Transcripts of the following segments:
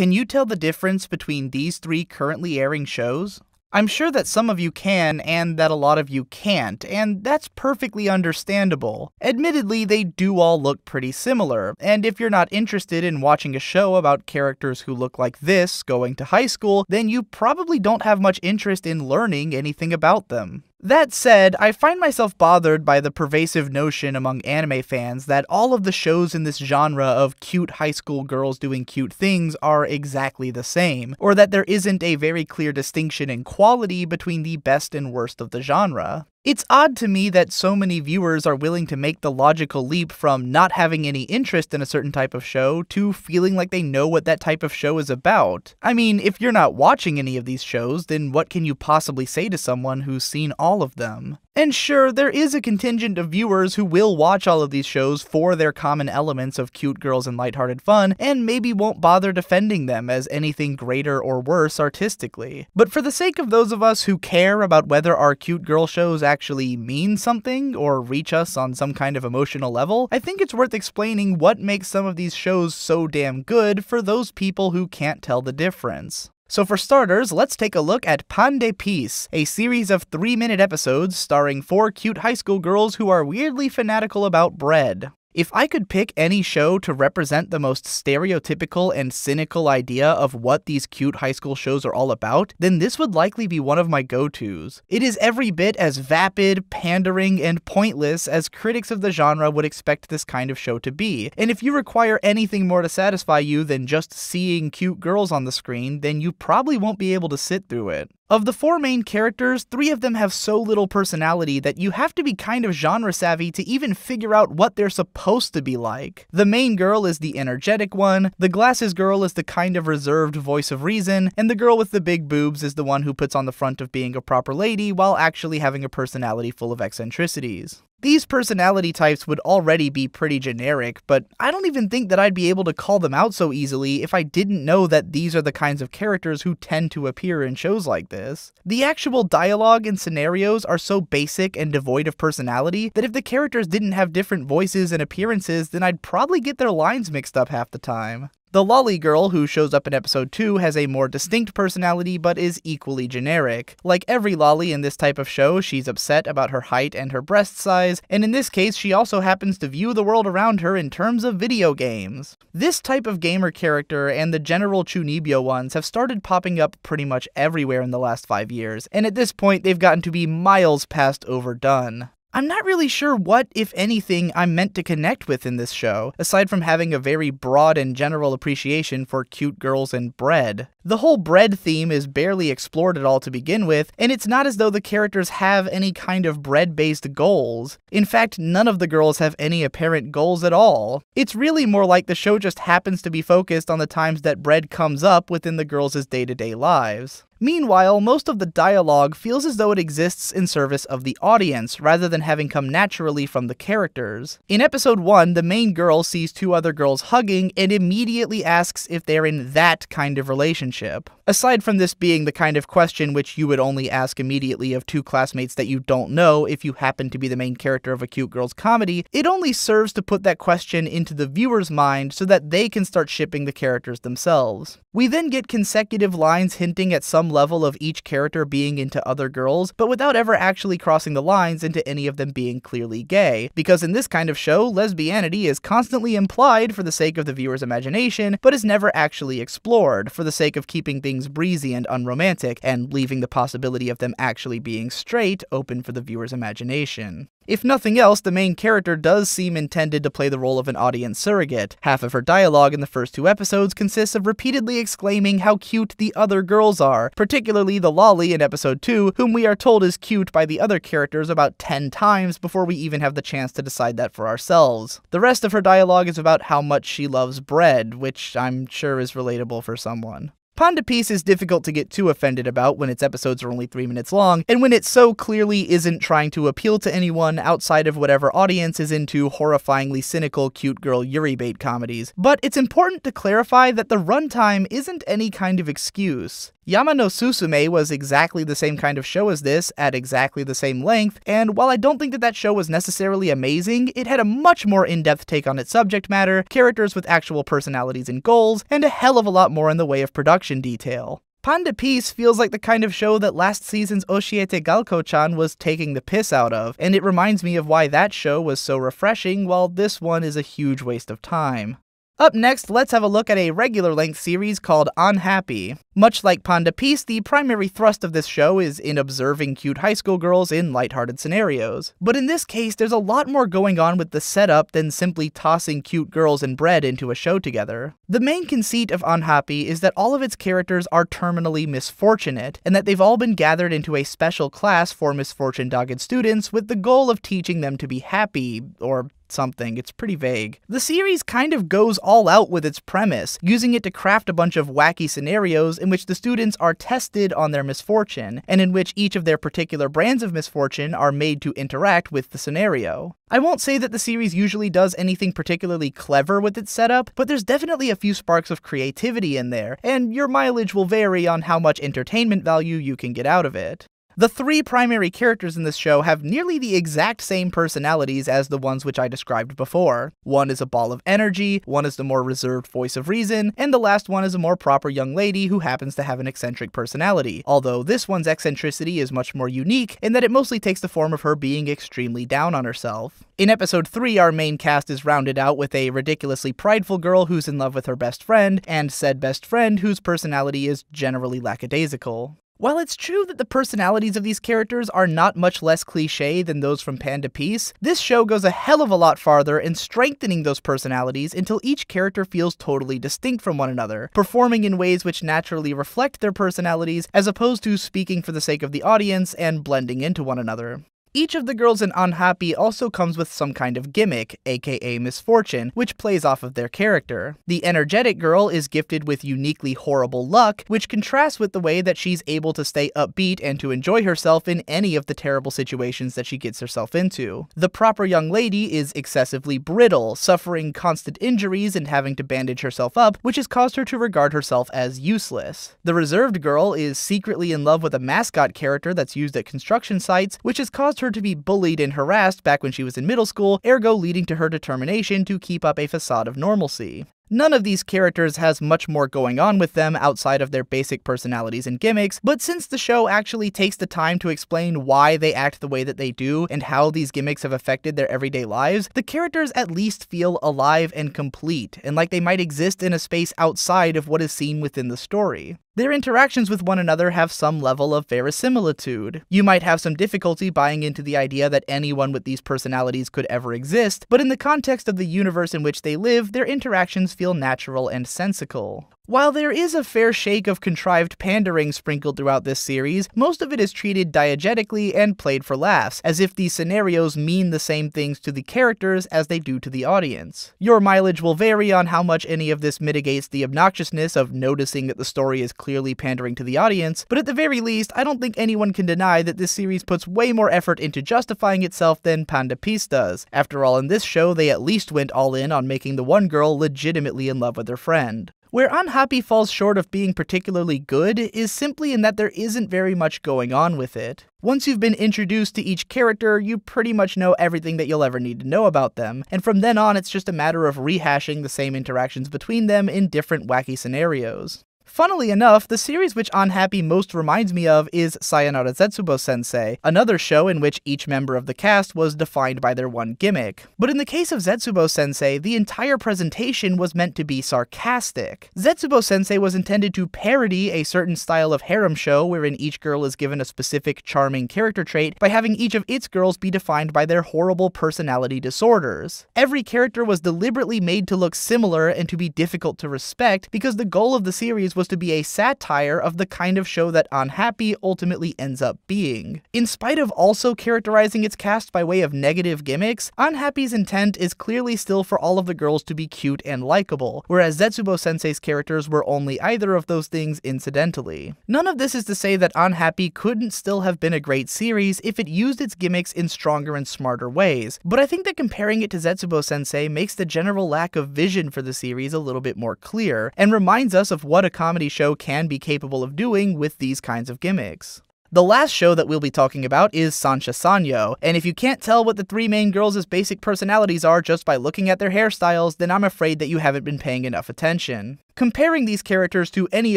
Can you tell the difference between these three currently airing shows? I'm sure that some of you can and that a lot of you can't, and that's perfectly understandable. Admittedly, they do all look pretty similar, and if you're not interested in watching a show about characters who look like this going to high school, then you probably don't have much interest in learning anything about them. That said, I find myself bothered by the pervasive notion among anime fans that all of the shows in this genre of cute high school girls doing cute things are exactly the same, or that there isn't a very clear distinction in quality between the best and worst of the genre. It's odd to me that so many viewers are willing to make the logical leap from not having any interest in a certain type of show to feeling like they know what that type of show is about. I mean, if you're not watching any of these shows, then what can you possibly say to someone who's seen all of them? And sure, there is a contingent of viewers who will watch all of these shows for their common elements of cute girls and lighthearted fun, and maybe won't bother defending them as anything greater or worse artistically. But for the sake of those of us who care about whether our cute girl shows actually mean something or reach us on some kind of emotional level, I think it's worth explaining what makes some of these shows so damn good for those people who can't tell the difference. So for starters, let's take a look at Pan de Peace, a series of three-minute episodes starring four cute high school girls who are weirdly fanatical about bread. If I could pick any show to represent the most stereotypical and cynical idea of what these cute high school shows are all about, then this would likely be one of my go tos. It is every bit as vapid, pandering, and pointless as critics of the genre would expect this kind of show to be, and if you require anything more to satisfy you than just seeing cute girls on the screen, then you probably won't be able to sit through it. Of the four main characters, three of them have so little personality that you have to be kind of genre savvy to even figure out what they're supposed to be like. The main girl is the energetic one, the glasses girl is the kind of reserved voice of reason, and the girl with the big boobs is the one who puts on the front of being a proper lady while actually having a personality full of eccentricities. These personality types would already be pretty generic, but I don't even think that I'd be able to call them out so easily if I didn't know that these are the kinds of characters who tend to appear in shows like this. The actual dialogue and scenarios are so basic and devoid of personality that if the characters didn't have different voices and appearances, then I'd probably get their lines mixed up half the time. The Lolly Girl, who shows up in episode 2, has a more distinct personality but is equally generic. Like every Lolly in this type of show, she's upset about her height and her breast size, and in this case, she also happens to view the world around her in terms of video games. This type of gamer character and the general Chunibyo ones have started popping up pretty much everywhere in the last five years, and at this point, they've gotten to be miles past overdone. I'm not really sure what, if anything, I'm meant to connect with in this show, aside from having a very broad and general appreciation for cute girls and bread. The whole bread theme is barely explored at all to begin with, and it's not as though the characters have any kind of bread based goals. In fact, none of the girls have any apparent goals at all. It's really more like the show just happens to be focused on the times that bread comes up within the girls' day to day lives. Meanwhile, most of the dialogue feels as though it exists in service of the audience, rather than having come naturally from the characters. In episode 1, the main girl sees two other girls hugging and immediately asks if they're in that kind of relationship. Aside from this being the kind of question which you would only ask immediately of two classmates that you don't know if you happen to be the main character of a cute girl's comedy, it only serves to put that question into the viewer's mind so that they can start shipping the characters themselves. We then get consecutive lines hinting at some level of each character being into other girls, but without ever actually crossing the lines into any of them being clearly gay, because in this kind of show, lesbianity is constantly implied for the sake of the viewer's imagination, but is never actually explored, for the sake of keeping things things breezy and unromantic, and leaving the possibility of them actually being straight open for the viewer's imagination. If nothing else, the main character does seem intended to play the role of an audience surrogate. Half of her dialogue in the first two episodes consists of repeatedly exclaiming how cute the other girls are, particularly the Lolly in episode 2, whom we are told is cute by the other characters about 10 times before we even have the chance to decide that for ourselves. The rest of her dialogue is about how much she loves bread, which I'm sure is relatable for someone. Panda Piece is difficult to get too offended about when its episodes are only three minutes long, and when it so clearly isn't trying to appeal to anyone outside of whatever audience is into horrifyingly cynical cute girl yuri bait comedies. But it's important to clarify that the runtime isn't any kind of excuse. Yamano Susume was exactly the same kind of show as this, at exactly the same length, and while I don't think that that show was necessarily amazing, it had a much more in-depth take on its subject matter, characters with actual personalities and goals, and a hell of a lot more in the way of production detail. Panda Peace feels like the kind of show that last season's Oshiete Galko-chan was taking the piss out of, and it reminds me of why that show was so refreshing while this one is a huge waste of time. Up next, let's have a look at a regular length series called Unhappy. Much like Panda Peace, the primary thrust of this show is in observing cute high school girls in lighthearted scenarios. But in this case, there's a lot more going on with the setup than simply tossing cute girls and bread into a show together. The main conceit of Unhappy is that all of its characters are terminally misfortunate, and that they've all been gathered into a special class for misfortune-dogged students with the goal of teaching them to be happy, or something. It's pretty vague. The series kind of goes all out with its premise, using it to craft a bunch of wacky scenarios in in which the students are tested on their misfortune, and in which each of their particular brands of misfortune are made to interact with the scenario. I won't say that the series usually does anything particularly clever with its setup, but there's definitely a few sparks of creativity in there, and your mileage will vary on how much entertainment value you can get out of it. The three primary characters in this show have nearly the exact same personalities as the ones which I described before. One is a ball of energy, one is the more reserved voice of reason, and the last one is a more proper young lady who happens to have an eccentric personality, although this one's eccentricity is much more unique in that it mostly takes the form of her being extremely down on herself. In episode 3, our main cast is rounded out with a ridiculously prideful girl who's in love with her best friend, and said best friend whose personality is generally lackadaisical. While it's true that the personalities of these characters are not much less cliche than those from Panda Peace, this show goes a hell of a lot farther in strengthening those personalities until each character feels totally distinct from one another, performing in ways which naturally reflect their personalities as opposed to speaking for the sake of the audience and blending into one another. Each of the girls in Unhappy also comes with some kind of gimmick, aka misfortune, which plays off of their character. The energetic girl is gifted with uniquely horrible luck, which contrasts with the way that she's able to stay upbeat and to enjoy herself in any of the terrible situations that she gets herself into. The proper young lady is excessively brittle, suffering constant injuries and having to bandage herself up, which has caused her to regard herself as useless. The reserved girl is secretly in love with a mascot character that's used at construction sites, which has caused her to be bullied and harassed back when she was in middle school, ergo leading to her determination to keep up a facade of normalcy. None of these characters has much more going on with them outside of their basic personalities and gimmicks, but since the show actually takes the time to explain why they act the way that they do and how these gimmicks have affected their everyday lives, the characters at least feel alive and complete, and like they might exist in a space outside of what is seen within the story their interactions with one another have some level of verisimilitude. You might have some difficulty buying into the idea that anyone with these personalities could ever exist, but in the context of the universe in which they live, their interactions feel natural and sensical. While there is a fair shake of contrived pandering sprinkled throughout this series, most of it is treated diegetically and played for laughs, as if these scenarios mean the same things to the characters as they do to the audience. Your mileage will vary on how much any of this mitigates the obnoxiousness of noticing that the story is clearly pandering to the audience, but at the very least, I don't think anyone can deny that this series puts way more effort into justifying itself than Panda Peace does. After all, in this show, they at least went all in on making the one girl legitimately in love with her friend. Where Unhappy falls short of being particularly good is simply in that there isn't very much going on with it. Once you've been introduced to each character, you pretty much know everything that you'll ever need to know about them, and from then on it's just a matter of rehashing the same interactions between them in different wacky scenarios. Funnily enough, the series which Unhappy most reminds me of is Sayonara Zetsubo Sensei, another show in which each member of the cast was defined by their one gimmick. But in the case of Zetsubo Sensei, the entire presentation was meant to be sarcastic. Zetsubo Sensei was intended to parody a certain style of harem show wherein each girl is given a specific charming character trait by having each of its girls be defined by their horrible personality disorders. Every character was deliberately made to look similar and to be difficult to respect because the goal of the series was was to be a satire of the kind of show that Unhappy ultimately ends up being. In spite of also characterizing its cast by way of negative gimmicks, Unhappy's intent is clearly still for all of the girls to be cute and likable, whereas Zetsubo sensei's characters were only either of those things incidentally. None of this is to say that Unhappy couldn't still have been a great series if it used its gimmicks in stronger and smarter ways, but I think that comparing it to Zetsubo sensei makes the general lack of vision for the series a little bit more clear, and reminds us of what a comedy show can be capable of doing with these kinds of gimmicks. The last show that we'll be talking about is Sancha Sanyo, and if you can't tell what the three main girls' basic personalities are just by looking at their hairstyles, then I'm afraid that you haven't been paying enough attention. Comparing these characters to any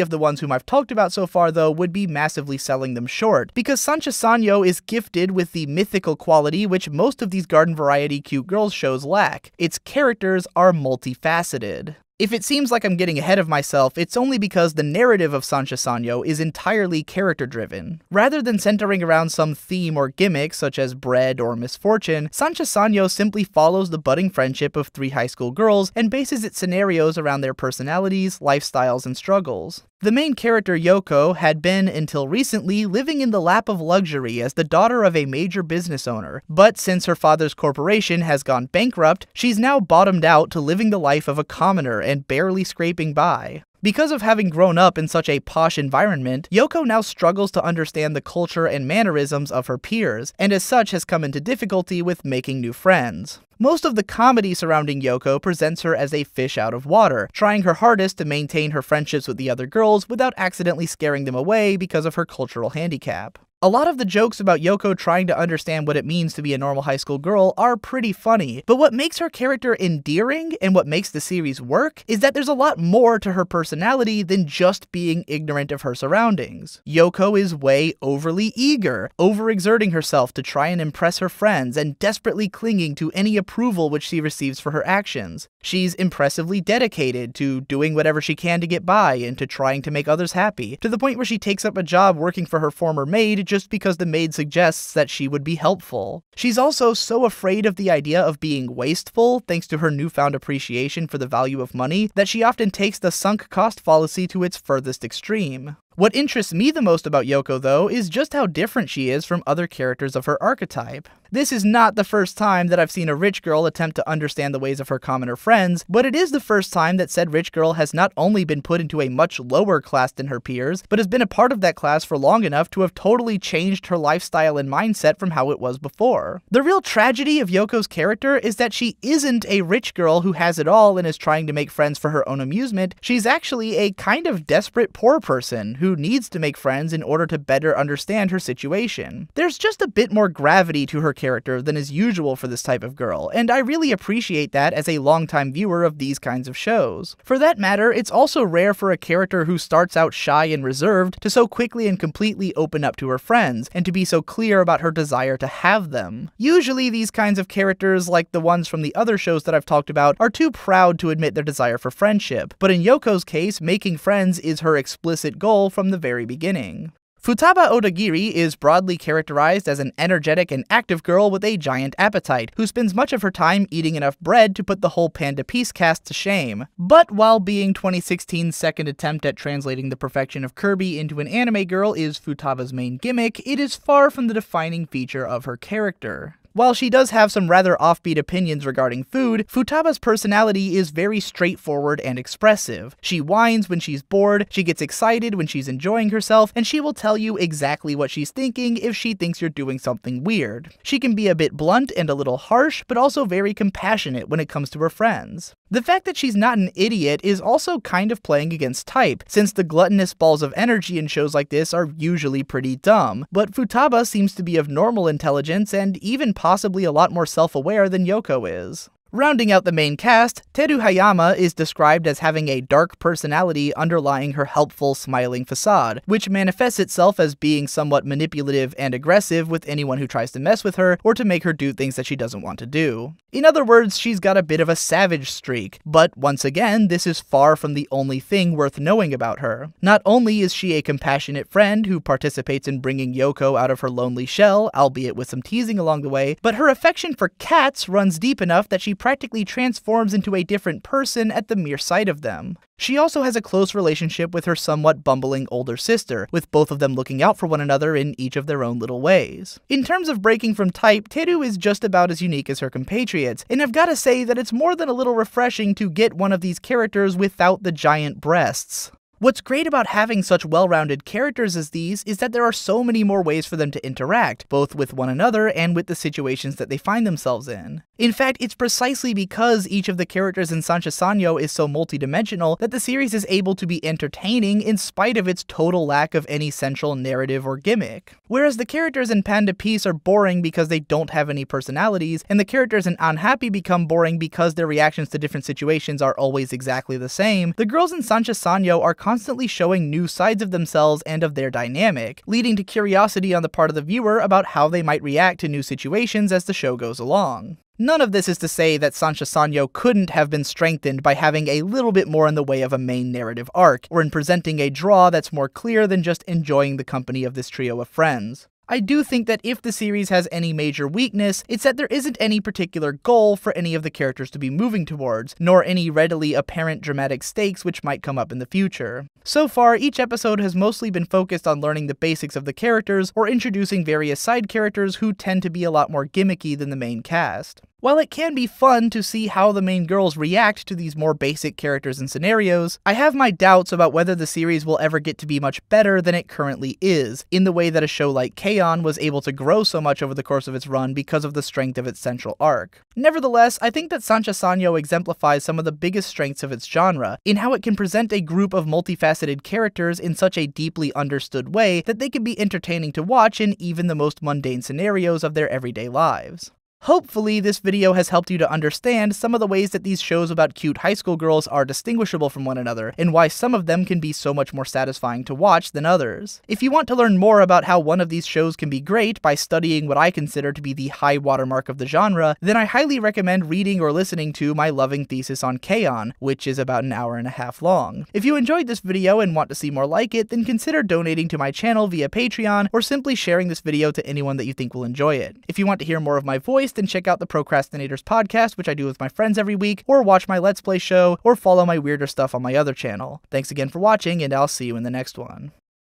of the ones whom I've talked about so far, though, would be massively selling them short, because Sancha Sanyo is gifted with the mythical quality which most of these garden variety cute girls shows lack. Its characters are multifaceted. If it seems like I'm getting ahead of myself, it's only because the narrative of Sancho Sanyo is entirely character driven. Rather than centering around some theme or gimmick, such as bread or misfortune, Sancho Sanyo simply follows the budding friendship of three high school girls and bases its scenarios around their personalities, lifestyles, and struggles. The main character Yoko had been, until recently, living in the lap of luxury as the daughter of a major business owner, but since her father's corporation has gone bankrupt, she's now bottomed out to living the life of a commoner and barely scraping by. Because of having grown up in such a posh environment, Yoko now struggles to understand the culture and mannerisms of her peers, and as such has come into difficulty with making new friends. Most of the comedy surrounding Yoko presents her as a fish out of water, trying her hardest to maintain her friendships with the other girls without accidentally scaring them away because of her cultural handicap. A lot of the jokes about Yoko trying to understand what it means to be a normal high school girl are pretty funny, but what makes her character endearing and what makes the series work is that there's a lot more to her personality than just being ignorant of her surroundings. Yoko is way overly eager, overexerting herself to try and impress her friends and desperately clinging to any approval which she receives for her actions. She's impressively dedicated to doing whatever she can to get by and to trying to make others happy, to the point where she takes up a job working for her former maid just because the maid suggests that she would be helpful. She's also so afraid of the idea of being wasteful, thanks to her newfound appreciation for the value of money, that she often takes the sunk cost fallacy to its furthest extreme. What interests me the most about Yoko, though, is just how different she is from other characters of her archetype. This is not the first time that I've seen a rich girl attempt to understand the ways of her commoner friends, but it is the first time that said rich girl has not only been put into a much lower class than her peers, but has been a part of that class for long enough to have totally changed her lifestyle and mindset from how it was before. The real tragedy of Yoko's character is that she isn't a rich girl who has it all and is trying to make friends for her own amusement, she's actually a kind of desperate poor person who needs to make friends in order to better understand her situation. There's just a bit more gravity to her character than is usual for this type of girl, and I really appreciate that as a longtime viewer of these kinds of shows. For that matter, it's also rare for a character who starts out shy and reserved to so quickly and completely open up to her friends, and to be so clear about her desire to have them. Usually, these kinds of characters, like the ones from the other shows that I've talked about, are too proud to admit their desire for friendship, but in Yoko's case, making friends is her explicit goal from the very beginning. Futaba Odagiri is broadly characterized as an energetic and active girl with a giant appetite, who spends much of her time eating enough bread to put the whole Panda Peace cast to shame. But while being 2016's second attempt at translating the perfection of Kirby into an anime girl is Futaba's main gimmick, it is far from the defining feature of her character. While she does have some rather offbeat opinions regarding food, Futaba's personality is very straightforward and expressive. She whines when she's bored, she gets excited when she's enjoying herself, and she will tell you exactly what she's thinking if she thinks you're doing something weird. She can be a bit blunt and a little harsh, but also very compassionate when it comes to her friends. The fact that she's not an idiot is also kind of playing against type, since the gluttonous balls of energy in shows like this are usually pretty dumb, but Futaba seems to be of normal intelligence and even possibly a lot more self-aware than Yoko is. Rounding out the main cast, Teru Hayama is described as having a dark personality underlying her helpful, smiling facade, which manifests itself as being somewhat manipulative and aggressive with anyone who tries to mess with her or to make her do things that she doesn't want to do. In other words, she's got a bit of a savage streak, but once again, this is far from the only thing worth knowing about her. Not only is she a compassionate friend who participates in bringing Yoko out of her lonely shell, albeit with some teasing along the way, but her affection for cats runs deep enough that she practically transforms into a different person at the mere sight of them. She also has a close relationship with her somewhat bumbling older sister, with both of them looking out for one another in each of their own little ways. In terms of breaking from type, Teru is just about as unique as her compatriots, and I've gotta say that it's more than a little refreshing to get one of these characters without the giant breasts. What's great about having such well-rounded characters as these is that there are so many more ways for them to interact, both with one another and with the situations that they find themselves in. In fact, it's precisely because each of the characters in Sancho Sanyo is so multidimensional that the series is able to be entertaining in spite of its total lack of any central narrative or gimmick. Whereas the characters in Panda Peace are boring because they don't have any personalities, and the characters in Unhappy become boring because their reactions to different situations are always exactly the same, the girls in Sancho Sanyo are constantly showing new sides of themselves and of their dynamic, leading to curiosity on the part of the viewer about how they might react to new situations as the show goes along. None of this is to say that Sancha Sanyo couldn't have been strengthened by having a little bit more in the way of a main narrative arc, or in presenting a draw that's more clear than just enjoying the company of this trio of friends. I do think that if the series has any major weakness, it's that there isn't any particular goal for any of the characters to be moving towards, nor any readily apparent dramatic stakes which might come up in the future. So far, each episode has mostly been focused on learning the basics of the characters or introducing various side characters who tend to be a lot more gimmicky than the main cast. While it can be fun to see how the main girls react to these more basic characters and scenarios, I have my doubts about whether the series will ever get to be much better than it currently is, in the way that a show like k was able to grow so much over the course of its run because of the strength of its central arc. Nevertheless, I think that Sancha Sanyo exemplifies some of the biggest strengths of its genre, in how it can present a group of multifaceted characters in such a deeply understood way that they can be entertaining to watch in even the most mundane scenarios of their everyday lives. Hopefully, this video has helped you to understand some of the ways that these shows about cute high school girls are distinguishable from one another, and why some of them can be so much more satisfying to watch than others. If you want to learn more about how one of these shows can be great by studying what I consider to be the high watermark of the genre, then I highly recommend reading or listening to my loving thesis on Kaon, which is about an hour and a half long. If you enjoyed this video and want to see more like it, then consider donating to my channel via Patreon, or simply sharing this video to anyone that you think will enjoy it. If you want to hear more of my voice, podcast and check out the Procrastinators podcast, which I do with my friends every week, or watch my Let's Play show, or follow my weirder stuff on my other channel. Thanks again for watching, and I'll see you in the next one.